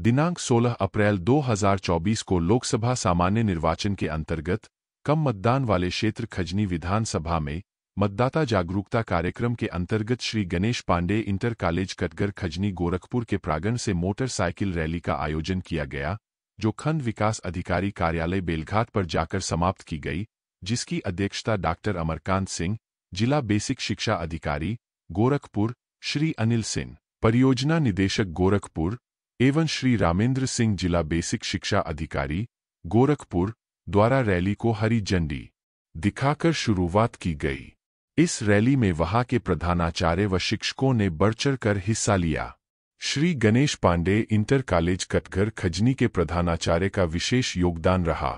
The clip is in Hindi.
दिनांक 16 अप्रैल 2024 को लोकसभा सामान्य निर्वाचन के अंतर्गत कम मतदान वाले क्षेत्र खजनी विधानसभा में मतदाता जागरूकता कार्यक्रम के अंतर्गत श्री गणेश पांडे इंटर कॉलेज कटगर खजनी गोरखपुर के प्रांगण से मोटरसाइकिल रैली का आयोजन किया गया जो खंड विकास अधिकारी कार्यालय बेलघाट पर जाकर समाप्त की गई जिसकी अध्यक्षता डॉक्टर अमरकांत सिंह जिला बेसिक शिक्षा अधिकारी गोरखपुर श्री अनिल सिंह परियोजना निदेशक गोरखपुर एवं श्री रामेंद्र सिंह जिला बेसिक शिक्षा अधिकारी गोरखपुर द्वारा रैली को हरी झंडी दिखाकर शुरुआत की गई इस रैली में वहां के प्रधानाचार्य व शिक्षकों ने बढ़ कर हिस्सा लिया श्री गणेश पांडे इंटर कॉलेज कटघर खजनी के प्रधानाचार्य का विशेष योगदान रहा